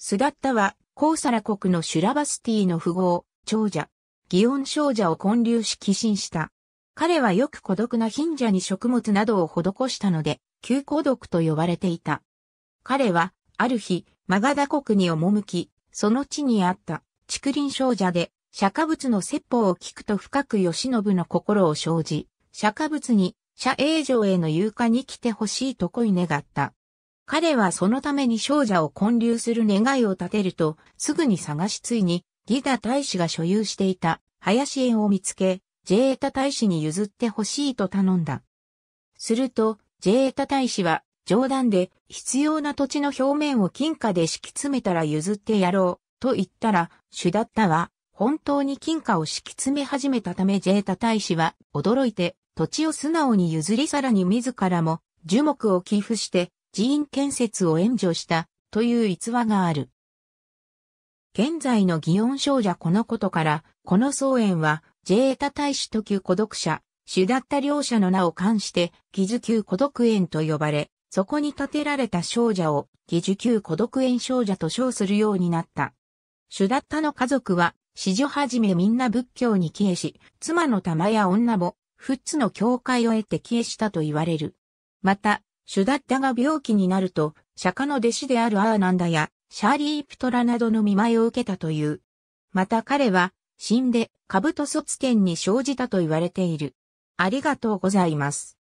スダッタは、コーサラ国のシュラバスティの富豪、長者、ギオン少女を建立し寄進した。彼はよく孤独な貧者に食物などを施したので、旧孤独と呼ばれていた。彼は、ある日、マガダ国に赴き、その地にあった、竹林少女で、釈迦仏の説法を聞くと深く吉信の心を生じ、釈迦仏に、社営城への誘拐に来てほしいと恋願った。彼はそのために少女を建立する願いを立てると、すぐに探しついに、ギダ大使が所有していた林園を見つけ、ジェータ大使に譲ってほしいと頼んだ。すると、ジェータ大使は、冗談で必要な土地の表面を金貨で敷き詰めたら譲ってやろう、と言ったら、主だったわ。本当に金貨を敷き詰め始めたためジェータ大使は、驚いて、土地を素直に譲りさらに自らも、樹木を寄付して、寺院建設を援助したという逸話がある。現在の祇園少女このことから、この僧園は、ジェータ大使と旧孤独者、主だった両者の名を冠して、義樹旧孤独園と呼ばれ、そこに建てられた少女を、義樹旧孤独園少女と称するようになった。主だったの家族は、史女はじめみんな仏教に帰依し、妻の玉や女も、富津の教会を得て帰依したと言われる。また、シュダッダが病気になると、釈迦の弟子であるアーナンダやシャーリープトラなどの見舞いを受けたという。また彼は死んでカブト卒権に生じたと言われている。ありがとうございます。